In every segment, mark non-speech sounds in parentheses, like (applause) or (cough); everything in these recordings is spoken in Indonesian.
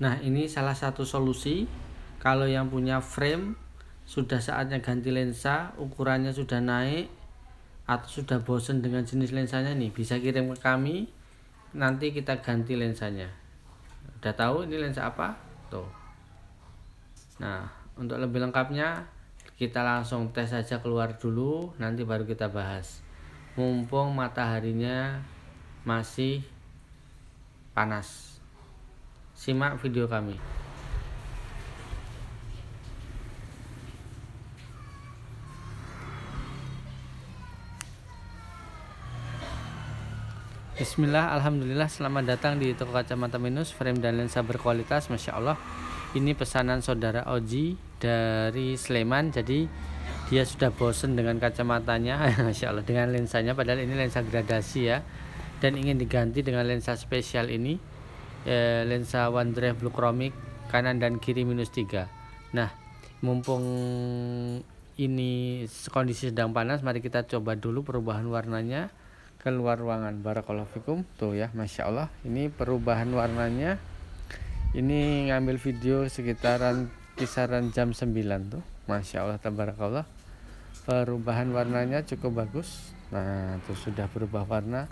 Nah, ini salah satu solusi. Kalau yang punya frame sudah saatnya ganti lensa, ukurannya sudah naik atau sudah bosen dengan jenis lensanya nih, bisa kirim ke kami. Nanti kita ganti lensanya. Udah tahu ini lensa apa? Tuh. Nah, untuk lebih lengkapnya kita langsung tes saja keluar dulu, nanti baru kita bahas. Mumpung mataharinya masih panas. Simak video kami. Bismillah, Alhamdulillah, selamat datang di toko kacamata minus, frame dan lensa berkualitas, Masya Allah Ini pesanan saudara Oji dari Sleman, jadi dia sudah bosen dengan kacamatanya, (laughs) Masya Allah, dengan lensanya, padahal ini lensa gradasi ya Dan ingin diganti dengan lensa spesial ini Eh, lensa OneDrive chromic kanan dan kiri minus 3 nah mumpung ini kondisi sedang panas mari kita coba dulu perubahan warnanya keluar ruangan barakallahu fikum tuh ya Masya Allah ini perubahan warnanya ini ngambil video sekitaran kisaran jam 9 tuh Masya Allah tabarakallah perubahan warnanya cukup bagus nah tuh sudah berubah warna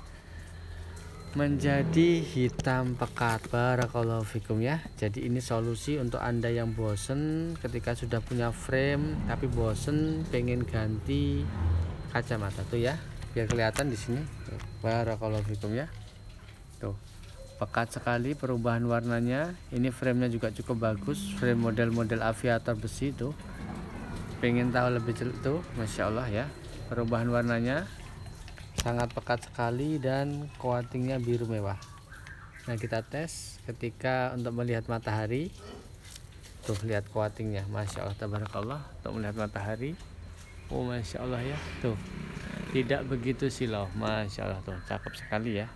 menjadi hitam pekat barakallahu fikum ya jadi ini solusi untuk anda yang bosen ketika sudah punya frame tapi bosen pengen ganti kacamata tuh ya biar kelihatan di sini barakallahu fikum ya tuh pekat sekali perubahan warnanya ini framenya juga cukup bagus frame model-model aviator besi tuh pengen tahu lebih jelas tuh Masya Allah ya perubahan warnanya sangat pekat sekali dan coatingnya biru mewah nah kita tes ketika untuk melihat matahari tuh lihat coatingnya Masya Allah tabarakallah untuk melihat matahari Oh Masya Allah ya tuh tidak begitu silau Masya Allah tuh cakep sekali ya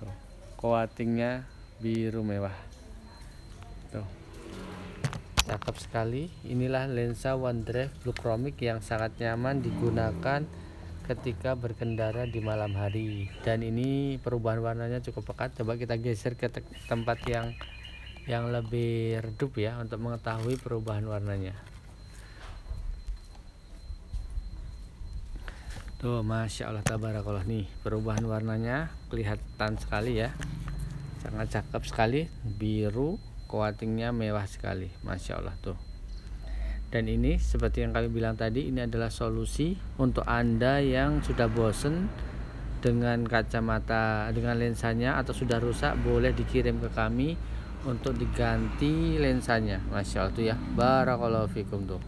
tuh coatingnya biru mewah tuh cakep sekali inilah lensa drive Blue Chromic yang sangat nyaman digunakan ketika berkendara di malam hari dan ini perubahan warnanya cukup pekat coba kita geser ke te tempat yang yang lebih redup ya untuk mengetahui perubahan warnanya tuh Masya Allah tabarakallah nih perubahan warnanya kelihatan sekali ya sangat cakep sekali biru coatingnya mewah sekali Masya Allah tuh dan ini seperti yang kami bilang tadi ini adalah solusi untuk anda yang sudah bosen dengan kacamata dengan lensanya atau sudah rusak boleh dikirim ke kami untuk diganti lensanya Masya Allah tuh ya Barakallahu fikum tuh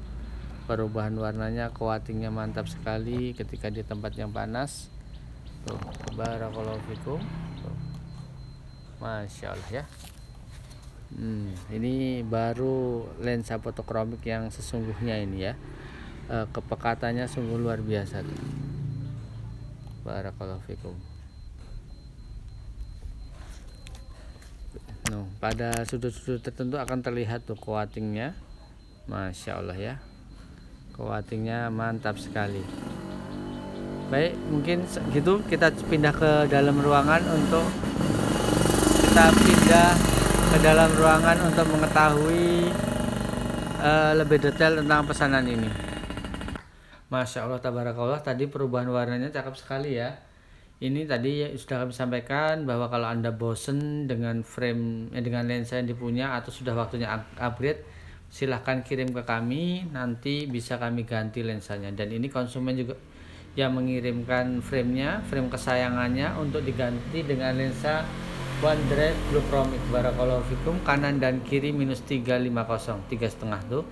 perubahan warnanya kuatingnya mantap sekali ketika di tempat yang panas tuh Barakallahu fikum tuh. Masya Allah ya Hmm, ini baru lensa fotokromik yang sesungguhnya ini ya. E, kepekatannya sungguh luar biasa. Barakallahu No, pada sudut-sudut tertentu akan terlihat tuh kuatingnya. Masya Allah ya. Kuatingnya mantap sekali. Baik, mungkin gitu kita pindah ke dalam ruangan untuk kita pindah ke dalam ruangan untuk mengetahui uh, lebih detail tentang pesanan ini. Masya Allah tabarakallah tadi perubahan warnanya cakep sekali ya. Ini tadi sudah kami sampaikan bahwa kalau anda bosen dengan frame eh, dengan lensa yang dipunya atau sudah waktunya upgrade silahkan kirim ke kami nanti bisa kami ganti lensanya dan ini konsumen juga yang mengirimkan framenya frame kesayangannya untuk diganti dengan lensa Bandret Blue barakallahu fikum kanan dan kiri minus 350 tiga setengah tuh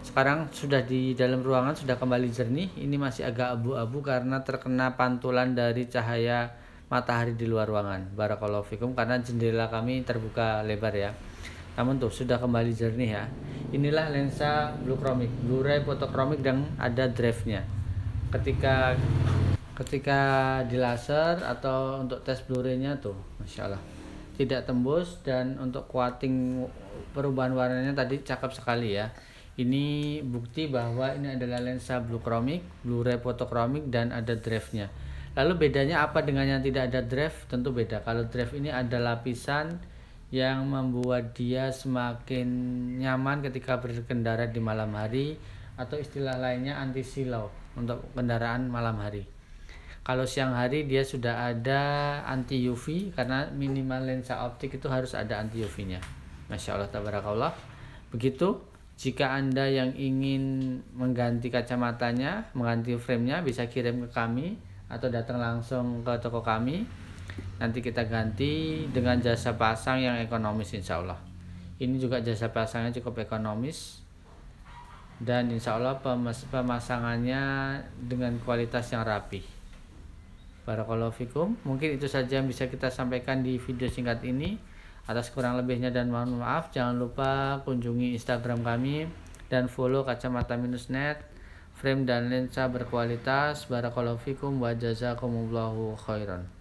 sekarang sudah di dalam ruangan sudah kembali jernih ini masih agak abu-abu karena terkena pantulan dari cahaya matahari di luar ruangan barakallahu karena jendela kami terbuka lebar ya namun tuh sudah kembali jernih ya inilah lensa Blue Chromic, blu-ray fotochromik dan ada drive nya ketika ketika di laser atau untuk tes blu tuh Masya Allah tidak tembus dan untuk kuating perubahan warnanya tadi cakep sekali ya ini bukti bahwa ini adalah lensa chromic blu-ray photochromic dan ada drive-nya. Lalu bedanya apa dengan yang tidak ada drive? Tentu beda. Kalau drive ini ada lapisan yang membuat dia semakin nyaman ketika berkendara di malam hari atau istilah lainnya anti silau untuk kendaraan malam hari. Kalau siang hari dia sudah ada anti UV karena minimal lensa optik itu harus ada anti UV-nya. Masya Allah tabarakallah. Begitu jika Anda yang ingin mengganti kacamatanya, mengganti frame-nya bisa kirim ke kami atau datang langsung ke toko kami. Nanti kita ganti dengan jasa pasang yang ekonomis insya Allah. Ini juga jasa pasangnya cukup ekonomis dan insya Allah pemasangannya dengan kualitas yang rapih. Barakallahu fikum. Mungkin itu saja yang bisa kita sampaikan di video singkat ini. Atas kurang lebihnya dan mohon maaf, jangan lupa kunjungi Instagram kami dan follow kacamata minus net, frame dan lensa berkualitas. Barakallahu fikum wa jazakumullahu khairan.